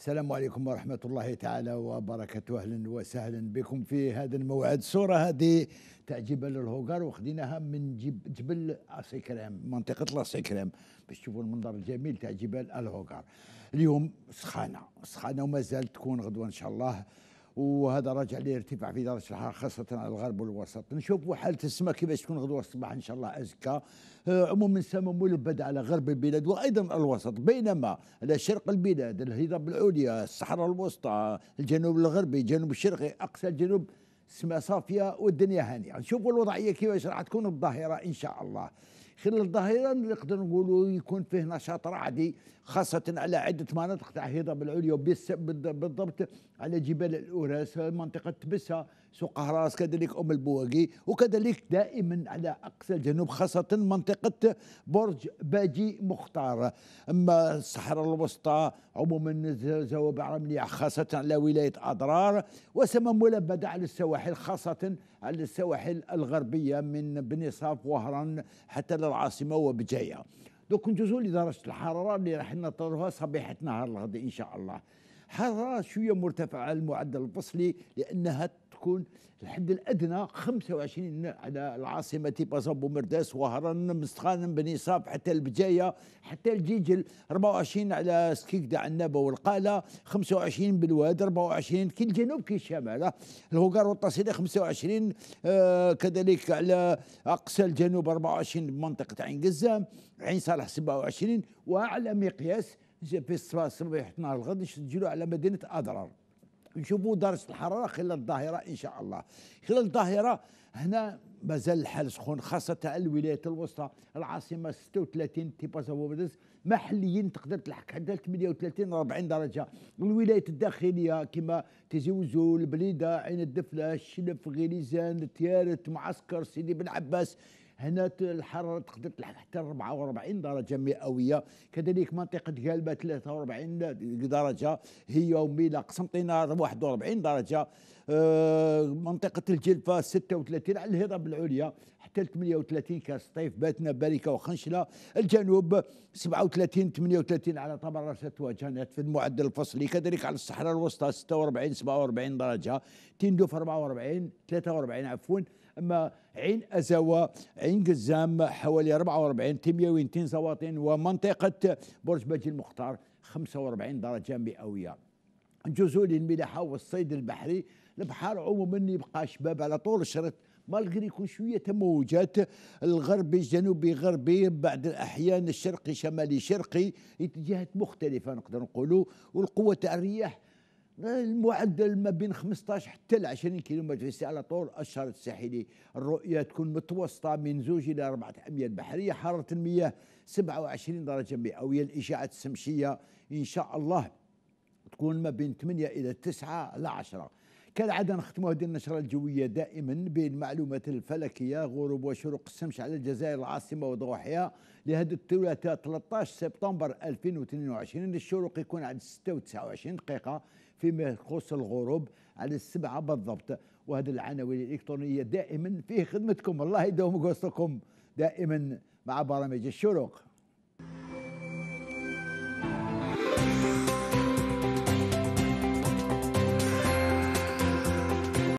السلام عليكم ورحمة الله تعالى وبركاته أهلا وسهلا بكم في هذا الموعد صورة هذه تاع جبل الهوغر وخديناها من جب جبل أسيكرام منطقة لاسيكرام باش تشوفوا المنظر الجميل تاع جبال الهوغر اليوم سخانة سخانة ومازال تكون غدوة إن شاء الله وهذا راجع لارتفاع في درجه الحراره خاصه على الغرب والوسط نشوفوا حاله السماء كيفاش تكون غدوه الصباح ان شاء الله ازكى آه، عموما السماء ملبده على غرب البلاد وايضا الوسط بينما على شرق البلاد الهضاب العليا الصحراء الوسطى الجنوب الغربي الجنوب الشرقي اقصى الجنوب السماء صافيه والدنيا هانيه نشوفوا الوضعيه كيفاش راح تكون الظاهره ان شاء الله خلال الظهيرة نقدر نقولوا يكون فيه نشاط رعدي خاصة على عدة مناطق تاع هضاب العليا بالضبط على جبال الأوراس منطقة تبسة سوق هراس كذلك أم البواقي وكذلك دائما على أقصى الجنوب خاصة منطقة برج باجي مختار أما الصحراء الوسطى عموما زوابع رملية خاصة على ولاية أضرار وسما ملبدة على السواحل خاصة على السواحل الغربية من بني صاف وهران حتى العاصمه وبجايه دوك نجوزو لدرجه الحراره اللي راح نطرها صبيحه نهار الغد ان شاء الله حراره شويه مرتفعه المعدل الفصلي لانها تكون الحد الادنى 25 على العاصمه بازا بومرداس وهران مستخان بني صاب حتى البجايه حتى الجيجل 24 على سكيكدا عنابه والقاله 25 بالواد 24 كي الجنوب كي الشمال الهوكار والتصيلي 25 آه كذلك على اقصى الجنوب 24 بمنطقه عين قزام عين صالح 27 وعلى مقياس في الصباح نهار الغد نسجلوا على مدينه اضرار نشوفوا درجه الحراره خلال الظاهره ان شاء الله خلال الظاهره هنا مازال الحال سخون خاصه الولايات الوسطى العاصمه 36 تيبازا محليا تقدر تلحق حتى 38 40 درجه الولايات الداخليه كما تزوزو البليده عين الدفله الشلف غليزان تيارت معسكر سيدي بن عباس هنا الحرارة تقدر تلحق حتى 44 درجة مئوية كذلك منطقة قالبة 43 درجة هي يومي لا 41 درجة منطقه الجلفه 36 على الهضاب العليا حتى 38 كاس طيف باتنا باركه وخنشله الجنوب 37 38 على طبرسه وجنات في المعدل الفصلي كذلك على الصحراء الوسطى 46 47 درجه تندوف 44 43 عفوا اما عين ازاوا عين قزام حوالي 44 تيميوين تين زواطين ومنطقه برج باجي المختار 45 درجه مئويه جزول الملاحه والصيد البحري البحر عموما يبقى شباب على طول الشريط مالغري كل شويه تموجات الغربي الجنوبي غربي بعد الاحيان الشرقي شمالي شرقي اتجاهات مختلفه نقدر نقولوا والقوه تاع الرياح المعدل ما بين 15 حتى ل 20 كيلومتر في الساعه على طول الشريط الساحلي الرؤيه تكون متوسطه من زوج الى اربعه اميال بحريه حراره المياه 27 درجه مئويه الاشعه الشمسيه ان شاء الله تكون ما بين 8 الى 9 ل 10 كالعادة نختموا هذه النشرة الجوية دائما بالمعلومات الفلكية غروب وشروق الشمس على الجزائر العاصمة وضواحيها لهذا الثلاثاء 13 سبتمبر 2022 الشروق يكون على 6 و 29 دقيقة فيما يخص الغروب على السبعة بالضبط وهذه العناوين الإلكترونية دائما في خدمتكم الله يدوم قصتكم دائما مع برامج الشروق